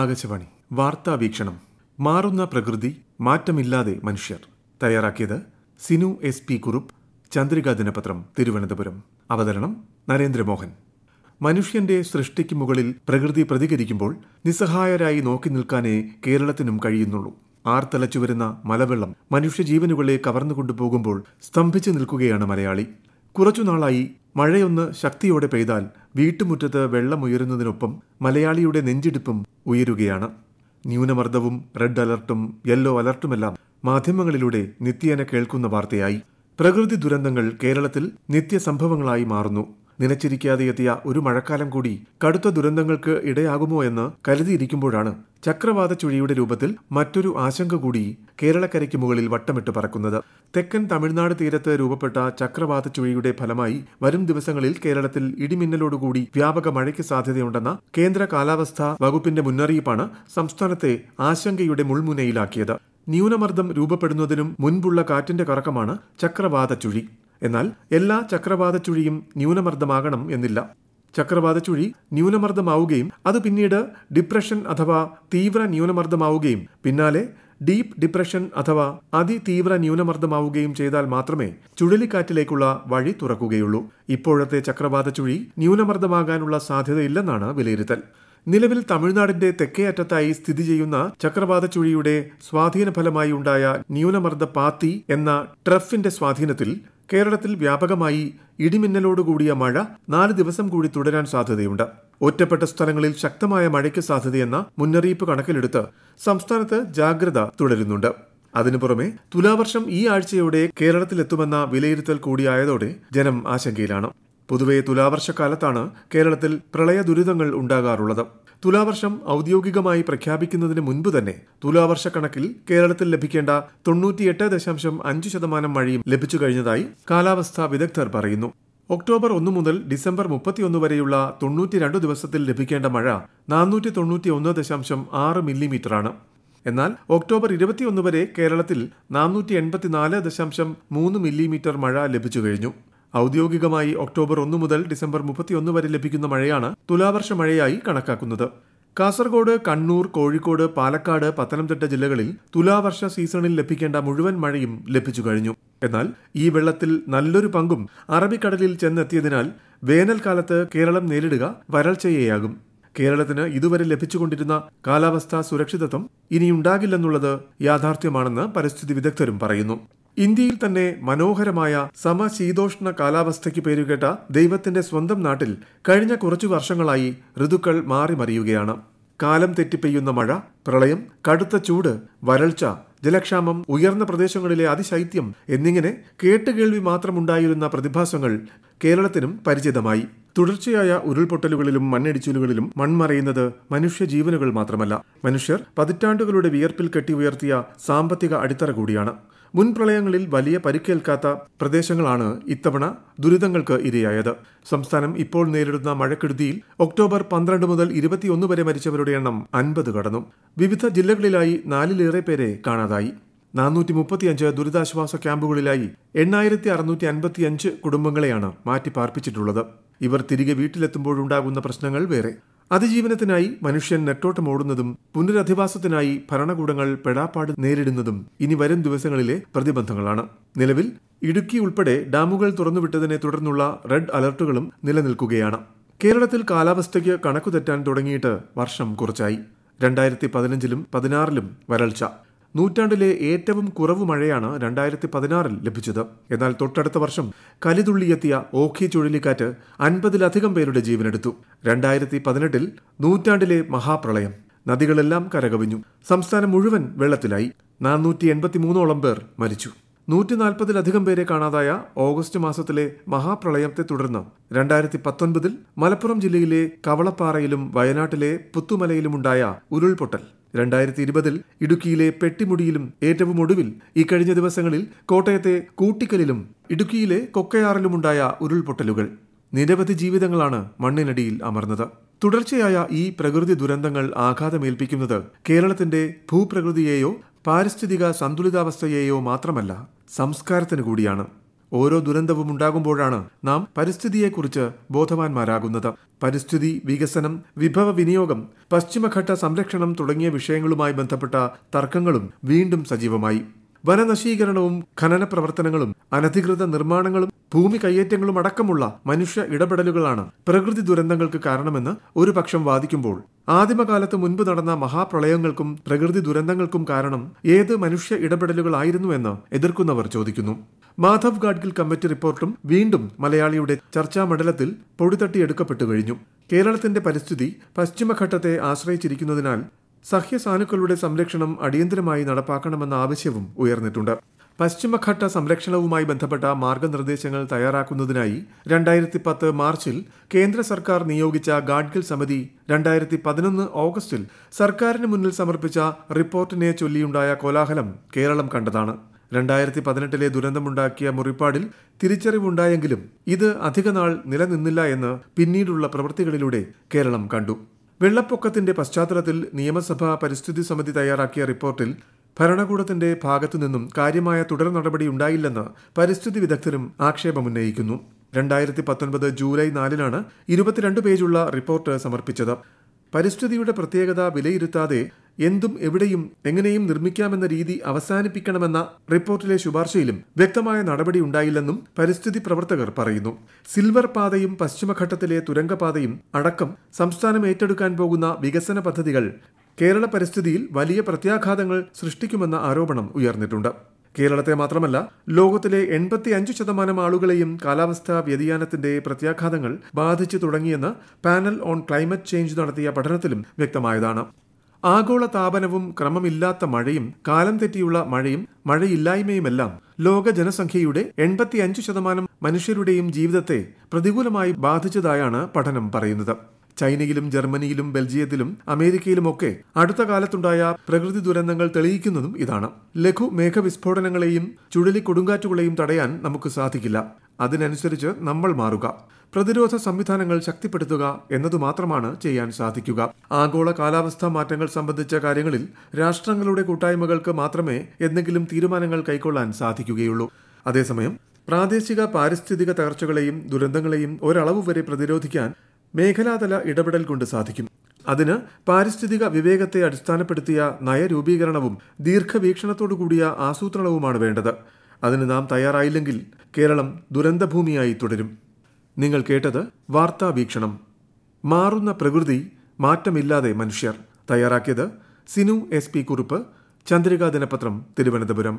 ആകാശവാണി വാർത്താ വീക്ഷണം മാറുന്ന പ്രകൃതി മാറ്റമില്ലാതെ മനുഷ്യർ തയ്യാറാക്കിയത് സിനു എസ് പി കുറുപ്പ് ചന്ദ്രികാ ദിനപത്രം തിരുവനന്തപുരം അവതരണം നരേന്ദ്രമോഹൻ മനുഷ്യന്റെ സൃഷ്ടിക്ക് മുകളിൽ പ്രകൃതി പ്രതികരിക്കുമ്പോൾ നിസ്സഹായരായി നോക്കി നിൽക്കാനേ കേരളത്തിനും കഴിയുന്നുള്ളൂ ആർത്തലച്ചുവരുന്ന മലവെള്ളം മനുഷ്യജീവനുകളെ കവർന്നുകൊണ്ടുപോകുമ്പോൾ സ്തംഭിച്ചു നിൽക്കുകയാണ് മലയാളി കുറച്ചുനാളായി മഴയൊന്ന് ശക്തിയോടെ പെയ്താൽ വീട്ടുമുറ്റത്ത് വെള്ളമുയരുന്നതിനൊപ്പം മലയാളിയുടെ നെഞ്ചിടിപ്പും ഉയരുകയാണ് ന്യൂനമർദ്ദവും റെഡ് അലർട്ടും യെല്ലോ അലർട്ടുമെല്ലാം മാധ്യമങ്ങളിലൂടെ നിത്യേന കേൾക്കുന്ന വാർത്തയായി പ്രകൃതി ദുരന്തങ്ങൾ കേരളത്തിൽ നിത്യസംഭവങ്ങളായി മാറുന്നു നിലച്ചിരിക്കാതെ എത്തിയ ഒരു മഴക്കാലം കൂടി കടുത്ത ദുരന്തങ്ങൾക്ക് ഇടയാകുമോ എന്ന് കരുതിയിരിക്കുമ്പോഴാണ് ചക്രവാത ചുഴിയുടെ രൂപത്തിൽ മറ്റൊരു ആശങ്ക കൂടി കേരളക്കരയ്ക്ക് മുകളിൽ വട്ടമിട്ട് പറക്കുന്നത് തെക്കൻ തമിഴ്നാട് തീരത്ത് രൂപപ്പെട്ട ചക്രവാത ചുഴിയുടെ ഫലമായി വരും ദിവസങ്ങളിൽ കേരളത്തിൽ ഇടിമിന്നലോടുകൂടി വ്യാപക മഴയ്ക്ക് സാധ്യതയുണ്ടെന്ന കേന്ദ്ര കാലാവസ്ഥാ വകുപ്പിന്റെ മുന്നറിയിപ്പാണ് സംസ്ഥാനത്തെ ആശങ്കയുടെ മുൾമുനയിലാക്കിയത് ന്യൂനമർദ്ദം രൂപപ്പെടുന്നതിനും മുൻപുള്ള കാറ്റിന്റെ കറക്കമാണ് ചക്രവാത ചുഴി എന്നാൽ എല്ലാ ചക്രവാത ചുഴിയും ന്യൂനമർദ്ദമാകണം എന്നില്ല ചക്രവാത ചുഴി ന്യൂനമർദ്ദമാവുകയും അത് പിന്നീട് ഡിപ്രഷൻ അഥവാ തീവ്ര ന്യൂനമർദ്ദമാവുകയും പിന്നാലെ ഡീപ്പ് ഡിപ്രഷൻ അഥവാ അതിതീവ്ര ന്യൂനമർദ്ദമാവുകയും ചെയ്താൽ മാത്രമേ ചുഴലിക്കാറ്റിലേക്കുള്ള വഴി തുറക്കുകയുള്ളൂ ഇപ്പോഴത്തെ ചക്രവാത ചുഴി ന്യൂനമർദ്ദമാകാനുള്ള സാധ്യതയില്ലെന്നാണ് വിലയിരുത്തൽ നിലവിൽ തമിഴ്നാടിന്റെ തെക്കേ അറ്റത്തായി സ്ഥിതി ചെയ്യുന്ന ചക്രവാത ചുഴിയുടെ സ്വാധീന ഫലമായി ഉണ്ടായ ന്യൂനമർദ്ദ പാത്തി എന്ന ട്രഫിന്റെ സ്വാധീനത്തിൽ കേരളത്തിൽ വ്യാപകമായി ഇടിമിന്നലോടുകൂടിയ മഴ നാല് ദിവസം കൂടി തുടരാൻ സാധ്യതയുണ്ട് ഒറ്റപ്പെട്ട സ്ഥലങ്ങളിൽ ശക്തമായ മഴയ്ക്ക് സാധ്യതയെന്ന മുന്നറിയിപ്പ് കണക്കിലെടുത്ത് സംസ്ഥാനത്ത് ജാഗ്രത തുടരുന്നുണ്ട് അതിനു പുറമെ തുലാവർഷം ഈ ആഴ്ചയോടെ കേരളത്തിലെത്തുമെന്ന വിലയിരുത്തൽ കൂടിയായതോടെ ജനം ആശങ്കയിലാണ് പൊതുവെ തുലാവർഷക്കാലത്താണ് കേരളത്തിൽ പ്രളയ ദുരിതങ്ങൾ ഉണ്ടാകാറുള്ളത് തുലാവർഷം ഔദ്യോഗികമായി പ്രഖ്യാപിക്കുന്നതിന് മുൻപ് തന്നെ തുലാവർഷ കണക്കിൽ കേരളത്തിൽ ലഭിക്കേണ്ട തൊണ്ണൂറ്റിയെട്ട് ദശാംശം അഞ്ച് ശതമാനം മഴയും ലഭിച്ചു കഴിഞ്ഞതായി കാലാവസ്ഥാ വിദഗ്ധർ പറയുന്നു ഒക്ടോബർ ഒന്ന് മുതൽ ഡിസംബർ മുപ്പത്തിയൊന്ന് വരെയുള്ള തൊണ്ണൂറ്റിരണ്ട് ദിവസത്തിൽ ലഭിക്കേണ്ട മഴ നാനൂറ്റി തൊണ്ണൂറ്റി ഒന്ന് ദശാംശം ആറ് മില്ലിമീറ്ററാണ് എന്നാൽ ഒക്ടോബർ ഇരുപത്തിയൊന്ന് വരെ കേരളത്തിൽ നാനൂറ്റി എൺപത്തിനാല് ദശാംശം മൂന്ന് മില്ലിമീറ്റർ മഴ ലഭിച്ചു കഴിഞ്ഞു ഔദ്യോഗികമായി ഒക്ടോബർ ഒന്ന് മുതൽ ഡിസംബർ മുപ്പത്തിയൊന്ന് വരെ ലഭിക്കുന്ന മഴയാണ് തുലാവർഷ മഴയായി കണക്കാക്കുന്നത് കാസർഗോഡ് കണ്ണൂർ കോഴിക്കോട് പാലക്കാട് പത്തനംതിട്ട ജില്ലകളിൽ തുലാവർഷ സീസണിൽ ലഭിക്കേണ്ട മുഴുവൻ മഴയും ലഭിച്ചു കഴിഞ്ഞു എന്നാൽ ഈ വെള്ളത്തിൽ നല്ലൊരു പങ്കും അറബിക്കടലിൽ ചെന്നെത്തിയതിനാൽ വേനൽക്കാലത്ത് കേരളം നേരിടുക വരൾച്ചയെയാകും കേരളത്തിന് ഇതുവരെ ലഭിച്ചുകൊണ്ടിരുന്ന കാലാവസ്ഥാ സുരക്ഷിതത്വം ഇനിയുണ്ടാകില്ലെന്നുള്ളത് യാഥാർത്ഥ്യമാണെന്ന് പരിസ്ഥിതി വിദഗ്ധരും പറയുന്നു ഇന്ത്യയിൽ തന്നെ മനോഹരമായ സമശീതോഷ്ണ കാലാവസ്ഥയ്ക്ക് പേരുകേട്ട ദൈവത്തിന്റെ സ്വന്തം നാട്ടിൽ കഴിഞ്ഞ കുറച്ചു വർഷങ്ങളായി ഋതുക്കൾ മാറിമറിയുകയാണ് കാലം തെറ്റിപ്പെയ്യുന്ന മഴ പ്രളയം കടുത്ത ചൂട് വരൾച്ച ജലക്ഷാമം ഉയർന്ന പ്രദേശങ്ങളിലെ അതിശൈത്യം എന്നിങ്ങനെ കേട്ടുകേൾവി മാത്രമുണ്ടായിരുന്ന പ്രതിഭാസങ്ങൾ കേരളത്തിനും പരിചിതമായി തുടർച്ചയായ ഉരുൾപൊട്ടലുകളിലും മണ്ണിടിച്ചിലുകളിലും മൺമറയുന്നത് മനുഷ്യജീവനുകൾ മാത്രമല്ല മനുഷ്യർ പതിറ്റാണ്ടുകളുടെ വിയർപ്പിൽ കെട്ടി ഉയർത്തിയ സാമ്പത്തിക അടിത്തറ കൂടിയാണ് മുൻ പ്രളയങ്ങളിൽ വലിയ പരിക്കേൽക്കാത്ത പ്രദേശങ്ങളാണ് ഇത്തവണ ദുരിതങ്ങൾക്ക് ഇരയായത് സംസ്ഥാനം ഇപ്പോൾ നേരിടുന്ന മഴക്കെടുതിയിൽ ഒക്ടോബർ പന്ത്രണ്ട് മുതൽ ഇരുപത്തിയൊന്ന് വരെ മരിച്ചവരുടെ എണ്ണം അൻപത് കടന്നു വിവിധ ജില്ലകളിലായി നാലിലേറെ പേരെ കാണാതായി നാനൂറ്റി മുപ്പത്തിയഞ്ച് ദുരിതാശ്വാസ ക്യാമ്പുകളിലായി എണ്ണായിരത്തി അറുന്നൂറ്റി അൻപത്തിയഞ്ച് കുടുംബങ്ങളെയാണ് മാറ്റി പാർപ്പിച്ചിട്ടുള്ളത് ഇവർ തിരികെ വീട്ടിലെത്തുമ്പോഴുണ്ടാകുന്ന പ്രശ്നങ്ങൾ വേറെ അതിജീവനത്തിനായി മനുഷ്യൻ നെട്ടോട്ടമോടുന്നതും പുനരധിവാസത്തിനായി ഭരണകൂടങ്ങൾ പെടാപ്പാട് നേരിടുന്നതും ഇനി വരും ദിവസങ്ങളിലെ പ്രതിബന്ധങ്ങളാണ് നിലവിൽ ഇടുക്കി ഉൾപ്പെടെ ഡാമുകൾ തുറന്നുവിട്ടതിനെ തുടർന്നുള്ള റെഡ് അലർട്ടുകളും നിലനിൽക്കുകയാണ് കേരളത്തിൽ കാലാവസ്ഥയ്ക്ക് കണക്കുതെറ്റാൻ തുടങ്ങിയിട്ട് വർഷം കുറച്ചായി രണ്ടായിരത്തി പതിനഞ്ചിലും പതിനാറിലും വരൾച്ച നൂറ്റാണ്ടിലെ ഏറ്റവും കുറവ് മഴയാണ് രണ്ടായിരത്തി പതിനാറിൽ ലഭിച്ചത് എന്നാൽ തൊട്ടടുത്ത വർഷം കലിതുള്ളിയെത്തിയ ഓഖി ചുഴലിക്കാറ്റ് അൻപതിലധികം പേരുടെ ജീവനെടുത്തു രണ്ടായിരത്തി പതിനെട്ടിൽ നൂറ്റാണ്ടിലെ മഹാപ്രളയം നദികളെല്ലാം കരകവിഞ്ഞു സംസ്ഥാനം മുഴുവൻ വെള്ളത്തിലായി നാനൂറ്റി എൺപത്തിമൂന്നോളം പേർ മരിച്ചു നൂറ്റി നാൽപ്പതിലധികം പേരെ കാണാതായ ഓഗസ്റ്റ് മാസത്തിലെ മഹാപ്രളയത്തെ തുടർന്ന് രണ്ടായിരത്തി പത്തൊൻപതിൽ മലപ്പുറം ജില്ലയിലെ കവളപ്പാറയിലും വയനാട്ടിലെ പുത്തുമലയിലുമുണ്ടായ ഉരുൾപൊട്ടൽ രണ്ടായിരത്തി ഇരുപതിൽ ഇടുക്കിയിലെ പെട്ടിമുടിയിലും ഏറ്റവും ഒടുവിൽ കഴിഞ്ഞ ദിവസങ്ങളിൽ കോട്ടയത്തെ കൂട്ടിക്കലിലും ഇടുക്കിയിലെ കൊക്കയാറിലുമുണ്ടായ ഉരുൾപൊട്ടലുകൾ നിരവധി ജീവിതങ്ങളാണ് മണ്ണിനടിയിൽ അമർന്നത് തുടർച്ചയായ ഈ പ്രകൃതി ദുരന്തങ്ങൾ ആഘാതമേൽപ്പിക്കുന്നത് കേരളത്തിന്റെ ഭൂപ്രകൃതിയെയോ പാരിസ്ഥിതിക സന്തുലിതാവസ്ഥയെയോ മാത്രമല്ല സംസ്കാരത്തിന് കൂടിയാണ് ഓരോ ദുരന്തവും ഉണ്ടാകുമ്പോഴാണ് നാം പരിസ്ഥിതിയെക്കുറിച്ച് ബോധവാന്മാരാകുന്നത് പരിസ്ഥിതി വികസനം വിഭവ വിനിയോഗം പശ്ചിമഘട്ട സംരക്ഷണം തുടങ്ങിയ വിഷയങ്ങളുമായി ബന്ധപ്പെട്ട തർക്കങ്ങളും വീണ്ടും സജീവമായി വനനശീകരണവും ഖനന പ്രവർത്തനങ്ങളും അനധികൃത നിർമ്മാണങ്ങളും ഭൂമി കയ്യേറ്റങ്ങളും അടക്കമുള്ള മനുഷ്യ ഇടപെടലുകളാണ് പ്രകൃതി ദുരന്തങ്ങൾക്ക് കാരണമെന്ന് ഒരു പക്ഷം വാദിക്കുമ്പോൾ ആദിമകാലത്ത് മുൻപ് നടന്ന മഹാപ്രളയങ്ങൾക്കും പ്രകൃതി ദുരന്തങ്ങൾക്കും കാരണം ഏത് മനുഷ്യ ഇടപെടലുകളായിരുന്നുവെന്ന് എതിർക്കുന്നവർ ചോദിക്കുന്നു മാധവ് ഗാഡ്ഗിൽ കമ്മിറ്റി റിപ്പോർട്ടും വീണ്ടും മലയാളിയുടെ ചർച്ചാ മണ്ഡലത്തിൽ പൊടിതട്ടിയെടുക്കപ്പെട്ടു കഴിഞ്ഞു കേരളത്തിന്റെ പരിസ്ഥിതി പശ്ചിമഘട്ടത്തെ ആശ്രയിച്ചിരിക്കുന്നതിനാൽ സഹ്യസാനുക്കളുടെ സംരക്ഷണം അടിയന്തരമായി നടപ്പാക്കണമെന്ന ആവശ്യവും ഉയർന്നിട്ടുണ്ട് പശ്ചിമഘട്ട സംരക്ഷണവുമായി ബന്ധപ്പെട്ട മാർഗനിർദ്ദേശങ്ങൾ തയ്യാറാക്കുന്നതിനായി രണ്ടായിരത്തി പത്ത് മാർച്ചിൽ കേന്ദ്ര സർക്കാർ നിയോഗിച്ച ഗാഡ്ഗിൽ സമിതി രണ്ടായിരത്തി പതിനൊന്ന് ഓഗസ്റ്റിൽ സർക്കാരിന് മുന്നിൽ സമർപ്പിച്ച റിപ്പോർട്ടിനെ ചൊല്ലിയുണ്ടായ കോലാഹലം കേരളം കണ്ടതാണ് രണ്ടായിരത്തി പതിനെട്ടിലെ ദുരന്തമുണ്ടാക്കിയ മുറിപ്പാടിൽ തിരിച്ചറിവുണ്ടായെങ്കിലും ഇത് അധികനാൾ നിലനിന്നില്ല എന്ന് പിന്നീടുള്ള പ്രവൃത്തികളിലൂടെ കേരളം കണ്ടു വെള്ളപ്പൊക്കത്തിന്റെ പശ്ചാത്തലത്തിൽ നിയമസഭാ പരിസ്ഥിതി സമിതി തയ്യാറാക്കിയ റിപ്പോർട്ടിൽ ഭരണകൂടത്തിന്റെ ഭാഗത്തുനിന്നും കാര്യമായ തുടർ നടപടി ഉണ്ടായില്ലെന്ന് പരിസ്ഥിതി വിദഗ്ധരും ആക്ഷേപമുന്നയിക്കുന്നു രണ്ടായിരത്തി പത്തൊൻപത് ജൂലൈ നാലിനാണ് ഇരുപത്തിരണ്ട് പേജുള്ള റിപ്പോർട്ട് സമർപ്പിച്ചത് പരിസ്ഥിതിയുടെ പ്രത്യേകത വിലയിരുത്താതെ എന്തും എവിടെയും എങ്ങനെയും നിർമ്മിക്കാമെന്ന രീതി അവസാനിപ്പിക്കണമെന്ന റിപ്പോർട്ടിലെ ശുപാർശയിലും വ്യക്തമായ നടപടി ഉണ്ടായില്ലെന്നും പരിസ്ഥിതി പ്രവർത്തകർ പറയുന്നു സിൽവർ പാതയും പശ്ചിമഘട്ടത്തിലെ തുരങ്കപാതയും അടക്കം സംസ്ഥാനം ഏറ്റെടുക്കാൻ പോകുന്ന വികസന പദ്ധതികൾ കേരള പരിസ്ഥിതിയിൽ വലിയ പ്രത്യാഘാതങ്ങൾ സൃഷ്ടിക്കുമെന്ന ആരോപണം ഉയർന്നിട്ടുണ്ട് കേരളത്തെ മാത്രമല്ല ലോകത്തിലെ എൺപത്തി അഞ്ച് ശതമാനം ആളുകളെയും കാലാവസ്ഥാ വ്യതിയാനത്തിന്റെ പ്രത്യാഘാതങ്ങൾ ബാധിച്ചു തുടങ്ങിയെന്ന് പാനൽ ഓൺ ക്ലൈമറ്റ് ചേഞ്ച് നടത്തിയ പഠനത്തിലും വ്യക്തമായതാണ് ആഗോള താപനവും ക്രമമില്ലാത്ത മഴയും കാലം തെറ്റിയുള്ള മഴയും മഴയില്ലായ്മയുമെല്ലാം ലോക ജനസംഖ്യയുടെ എൺപത്തിയഞ്ച് ശതമാനം മനുഷ്യരുടെയും ജീവിതത്തെ പ്രതികൂലമായി ബാധിച്ചതായാണ് പഠനം പറയുന്നത് ചൈനയിലും ജർമ്മനിയിലും ബെൽജിയത്തിലും അമേരിക്കയിലുമൊക്കെ അടുത്ത കാലത്തുണ്ടായ പ്രകൃതി ദുരന്തങ്ങൾ തെളിയിക്കുന്നതും ഇതാണ് ലഘു മേഘവിസ്ഫോടനങ്ങളെയും ചുഴലിക്കൊടുങ്കാറ്റുകളെയും തടയാൻ നമുക്ക് സാധിക്കില്ല അതിനനുസരിച്ച് നമ്മൾ മാറുക പ്രതിരോധ സംവിധാനങ്ങൾ ശക്തിപ്പെടുത്തുക എന്നതു മാത്രമാണ് ചെയ്യാൻ സാധിക്കുക ആഗോള കാലാവസ്ഥാ മാറ്റങ്ങൾ സംബന്ധിച്ച കാര്യങ്ങളിൽ രാഷ്ട്രങ്ങളുടെ കൂട്ടായ്മകൾക്ക് മാത്രമേ എന്തെങ്കിലും തീരുമാനങ്ങൾ കൈക്കൊള്ളാൻ സാധിക്കുകയുള്ളൂ അതേസമയം പ്രാദേശിക പാരിസ്ഥിതിക തകർച്ചകളെയും ദുരന്തങ്ങളെയും ഒരളവ് വരെ പ്രതിരോധിക്കാൻ മേഖലാതല ഇടപെടൽ കൊണ്ട് സാധിക്കും അതിന് പാരിസ്ഥിതിക വിവേകത്തെ അടിസ്ഥാനപ്പെടുത്തിയ നയരൂപീകരണവും ദീർഘവീക്ഷണത്തോടുകൂടിയ ആസൂത്രണവുമാണ് വേണ്ടത് അതിന് നാം തയ്യാറായില്ലെങ്കിൽ കേരളം ദുരന്തഭൂമിയായി തുടരും നിങ്ങൾ കേട്ടത് വാർത്താ വീക്ഷണം മാറുന്ന പ്രകൃതി മാറ്റമില്ലാതെ മനുഷ്യർ തയ്യാറാക്കിയത് സിനു എസ് പി കുറുപ്പ് ചന്ദ്രികാ ദിനപത്രം തിരുവനന്തപുരം